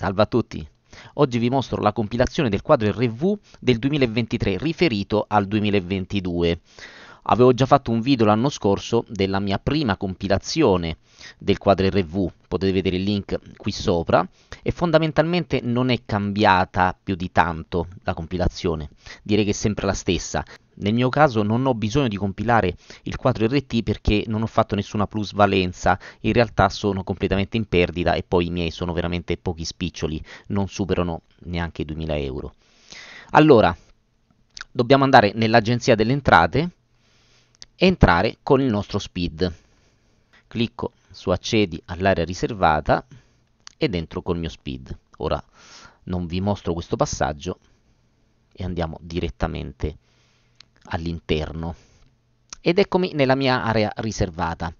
Salve a tutti! Oggi vi mostro la compilazione del quadro RV del 2023 riferito al 2022. Avevo già fatto un video l'anno scorso della mia prima compilazione del quadro RV, potete vedere il link qui sopra, e fondamentalmente non è cambiata più di tanto la compilazione, direi che è sempre la stessa. Nel mio caso non ho bisogno di compilare il quadro rt perché non ho fatto nessuna plusvalenza, in realtà sono completamente in perdita e poi i miei sono veramente pochi spiccioli, non superano neanche i 2000 euro. Allora, dobbiamo andare nell'agenzia delle entrate entrare con il nostro SPID. Clicco su accedi all'area riservata ed entro col mio SPID. Ora non vi mostro questo passaggio e andiamo direttamente all'interno. Ed eccomi nella mia area riservata.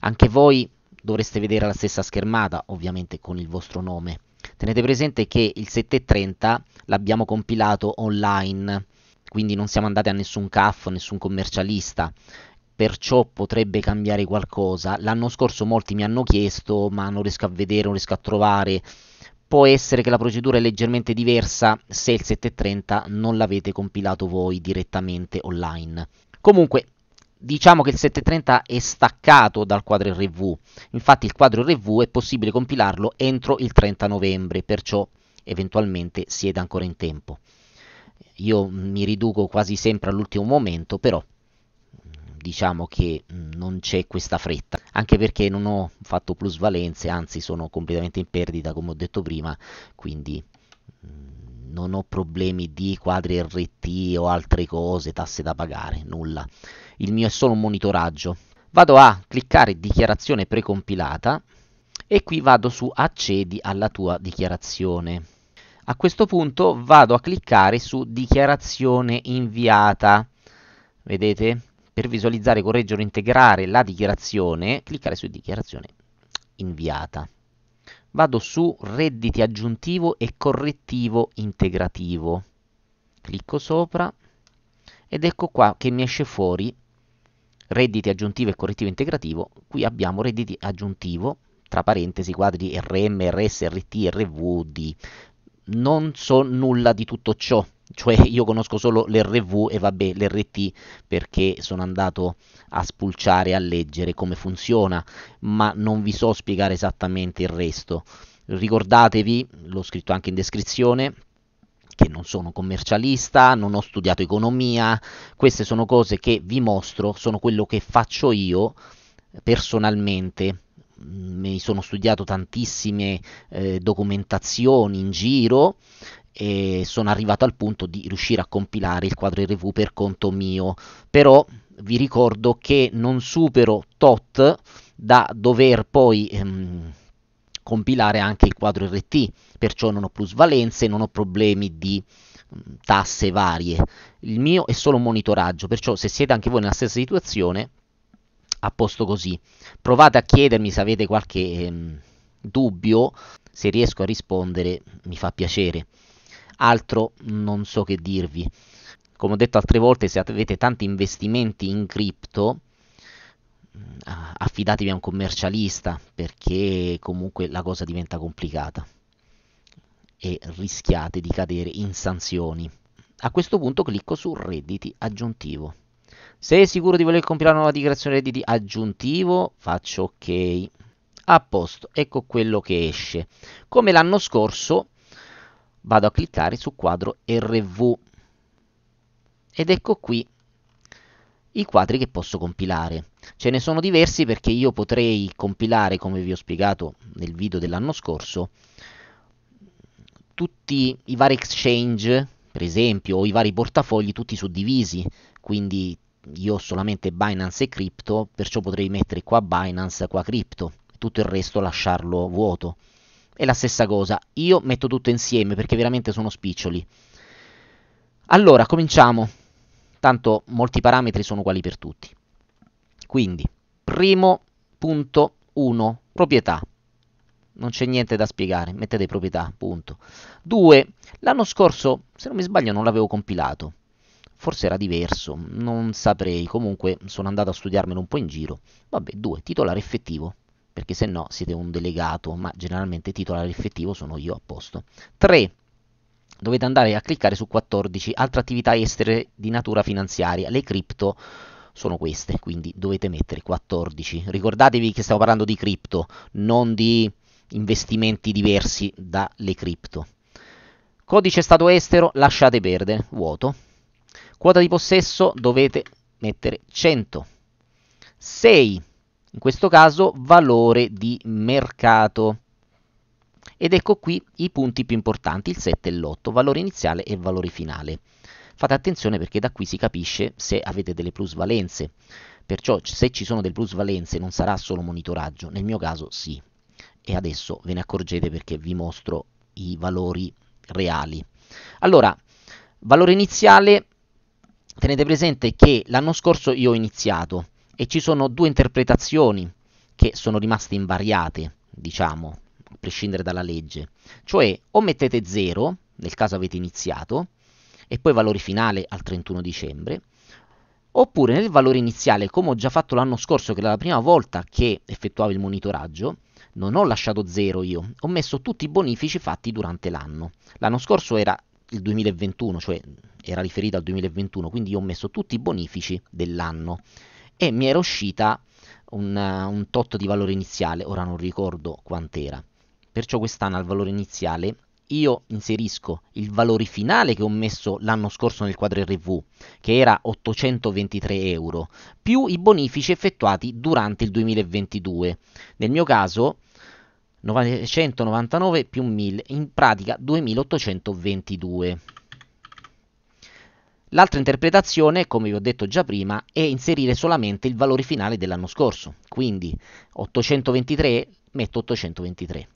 Anche voi dovreste vedere la stessa schermata, ovviamente con il vostro nome. Tenete presente che il 730 l'abbiamo compilato online, quindi non siamo andati a nessun CAF, nessun commercialista perciò potrebbe cambiare qualcosa. L'anno scorso molti mi hanno chiesto, ma non riesco a vedere, non riesco a trovare. Può essere che la procedura è leggermente diversa se il 730 non l'avete compilato voi direttamente online. Comunque, diciamo che il 730 è staccato dal quadro RV. Infatti il quadro RV è possibile compilarlo entro il 30 novembre, perciò eventualmente siete ancora in tempo. Io mi riduco quasi sempre all'ultimo momento, però diciamo che mm, non c'è questa fretta, anche perché non ho fatto plusvalenze, anzi sono completamente in perdita come ho detto prima, quindi mm, non ho problemi di quadri RT o altre cose, tasse da pagare, nulla. Il mio è solo un monitoraggio. Vado a cliccare dichiarazione precompilata e qui vado su accedi alla tua dichiarazione. A questo punto vado a cliccare su dichiarazione inviata. Vedete? Per visualizzare, correggere o integrare la dichiarazione, cliccare su dichiarazione inviata. Vado su redditi aggiuntivo e correttivo integrativo. Clicco sopra ed ecco qua che mi esce fuori redditi aggiuntivo e correttivo integrativo. Qui abbiamo redditi aggiuntivo, tra parentesi quadri RM, RS, RT, RVD. Non so nulla di tutto ciò cioè io conosco solo l'RV e vabbè l'RT perché sono andato a spulciare, a leggere come funziona, ma non vi so spiegare esattamente il resto. Ricordatevi, l'ho scritto anche in descrizione, che non sono commercialista, non ho studiato economia, queste sono cose che vi mostro, sono quello che faccio io personalmente mi sono studiato tantissime eh, documentazioni in giro e sono arrivato al punto di riuscire a compilare il quadro RV per conto mio, però vi ricordo che non supero tot da dover poi ehm, compilare anche il quadro RT, perciò non ho plusvalenze, non ho problemi di mm, tasse varie. Il mio è solo un monitoraggio, perciò se siete anche voi nella stessa situazione, a posto così. Provate a chiedermi se avete qualche ehm, dubbio, se riesco a rispondere mi fa piacere altro non so che dirvi. Come ho detto altre volte, se avete tanti investimenti in cripto, mm, affidatevi a un commercialista perché comunque la cosa diventa complicata e rischiate di cadere in sanzioni. A questo punto clicco su redditi aggiuntivo. Sei sicuro di voler compilare una nuova dichiarazione redditi aggiuntivo? Faccio ok. A posto, ecco quello che esce. Come l'anno scorso vado a cliccare su quadro RV ed ecco qui i quadri che posso compilare. Ce ne sono diversi perché io potrei compilare, come vi ho spiegato nel video dell'anno scorso, tutti i vari exchange, per esempio, o i vari portafogli tutti suddivisi, quindi io ho solamente Binance e Crypto, perciò potrei mettere qua Binance, qua Crypto, tutto il resto lasciarlo vuoto è la stessa cosa. Io metto tutto insieme perché veramente sono spiccioli. Allora, cominciamo. Tanto molti parametri sono uguali per tutti. Quindi, primo punto 1, proprietà. Non c'è niente da spiegare, mettete proprietà, punto. 2. L'anno scorso, se non mi sbaglio, non l'avevo compilato. Forse era diverso, non saprei. Comunque sono andato a studiarmelo un po' in giro. Vabbè, 2. Titolare effettivo perché se no siete un delegato, ma generalmente titolare effettivo sono io a posto. 3. Dovete andare a cliccare su 14, altre attività estere di natura finanziaria, le cripto sono queste, quindi dovete mettere 14. Ricordatevi che stiamo parlando di cripto, non di investimenti diversi dalle cripto. Codice stato estero, lasciate perdere, vuoto. Quota di possesso dovete mettere 100. 6 in questo caso valore di mercato. Ed ecco qui i punti più importanti, il 7 e l'8, valore iniziale e valore finale. Fate attenzione perché da qui si capisce se avete delle plusvalenze, perciò se ci sono delle plusvalenze non sarà solo monitoraggio, nel mio caso sì. E adesso ve ne accorgete perché vi mostro i valori reali. Allora, valore iniziale, tenete presente che l'anno scorso io ho iniziato, e ci sono due interpretazioni che sono rimaste invariate, diciamo, a prescindere dalla legge. Cioè o mettete 0, nel caso avete iniziato, e poi valore finale al 31 dicembre, oppure nel valore iniziale, come ho già fatto l'anno scorso, che era la prima volta che effettuavo il monitoraggio, non ho lasciato 0 io, ho messo tutti i bonifici fatti durante l'anno. L'anno scorso era il 2021, cioè era riferito al 2021, quindi io ho messo tutti i bonifici dell'anno e mi era uscita un, un tot di valore iniziale, ora non ricordo quant'era. Perciò quest'anno al valore iniziale io inserisco il valore finale che ho messo l'anno scorso nel quadro RV, che era 823 euro, più i bonifici effettuati durante il 2022. Nel mio caso 999 più 1000, in pratica 2822. L'altra interpretazione, come vi ho detto già prima, è inserire solamente il valore finale dell'anno scorso, quindi 823 metto 823.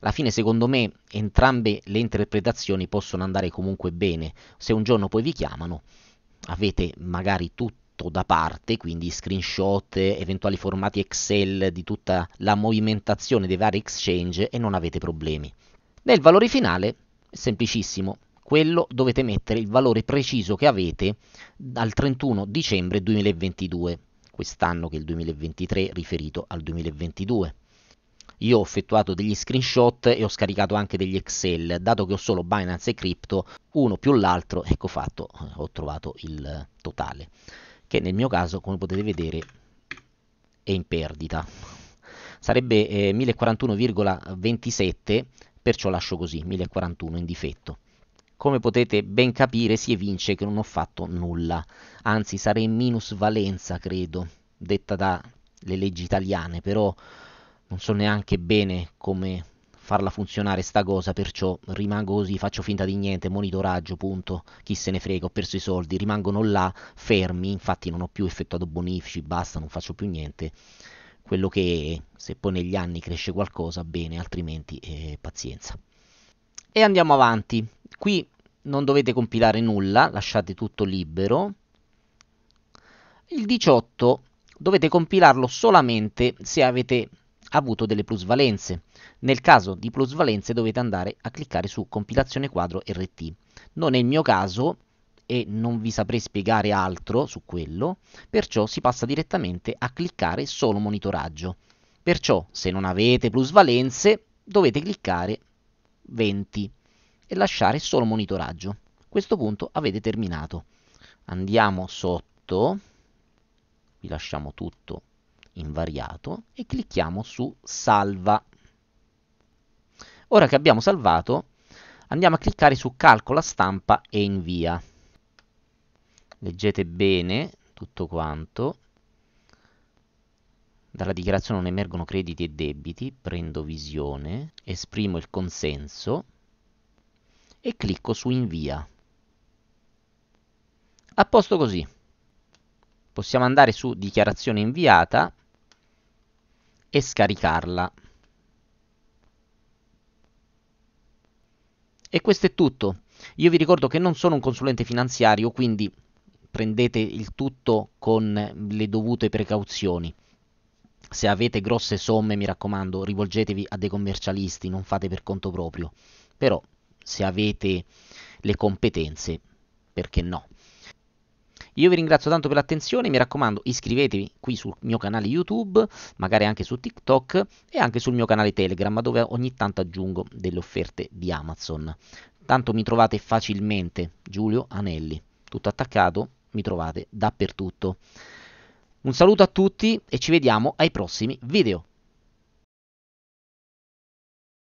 Alla fine, secondo me, entrambe le interpretazioni possono andare comunque bene. Se un giorno poi vi chiamano, avete magari tutto da parte, quindi screenshot, eventuali formati Excel di tutta la movimentazione dei vari exchange e non avete problemi. Nel valore finale, semplicissimo, quello dovete mettere il valore preciso che avete al 31 dicembre 2022, quest'anno che è il 2023 riferito al 2022. Io ho effettuato degli screenshot e ho scaricato anche degli Excel, dato che ho solo Binance e Crypto, uno più l'altro, ecco fatto, eh, ho trovato il totale, che nel mio caso, come potete vedere, è in perdita. Sarebbe eh, 1041,27, perciò lascio così, 1041 in difetto. Come potete ben capire si evince che non ho fatto nulla, anzi sarei in minusvalenza credo, detta dalle leggi italiane, però non so neanche bene come farla funzionare sta cosa, perciò rimango così, faccio finta di niente, monitoraggio, punto, chi se ne frega, ho perso i soldi, rimangono là, fermi, infatti non ho più effettuato bonifici, basta, non faccio più niente, quello che è, se poi negli anni cresce qualcosa, bene, altrimenti eh, pazienza. E andiamo avanti, qui non dovete compilare nulla, lasciate tutto libero. Il 18 dovete compilarlo solamente se avete avuto delle plusvalenze. Nel caso di plusvalenze dovete andare a cliccare su compilazione quadro RT. Non è il mio caso e non vi saprei spiegare altro su quello, perciò si passa direttamente a cliccare solo monitoraggio. Perciò se non avete plusvalenze dovete cliccare 20 e lasciare solo monitoraggio. A Questo punto avete terminato. Andiamo sotto, vi lasciamo tutto invariato e clicchiamo su salva. Ora che abbiamo salvato andiamo a cliccare su calcola stampa e invia. Leggete bene tutto quanto. Dalla dichiarazione non emergono crediti e debiti, prendo visione, esprimo il consenso, e clicco su invia. A posto così. Possiamo andare su dichiarazione inviata e scaricarla. E questo è tutto. Io vi ricordo che non sono un consulente finanziario, quindi prendete il tutto con le dovute precauzioni. Se avete grosse somme, mi raccomando, rivolgetevi a dei commercialisti, non fate per conto proprio. Però se avete le competenze, perché no? Io vi ringrazio tanto per l'attenzione, mi raccomando iscrivetevi qui sul mio canale YouTube, magari anche su TikTok e anche sul mio canale Telegram dove ogni tanto aggiungo delle offerte di Amazon. Tanto mi trovate facilmente, Giulio Anelli, tutto attaccato, mi trovate dappertutto. Un saluto a tutti e ci vediamo ai prossimi video.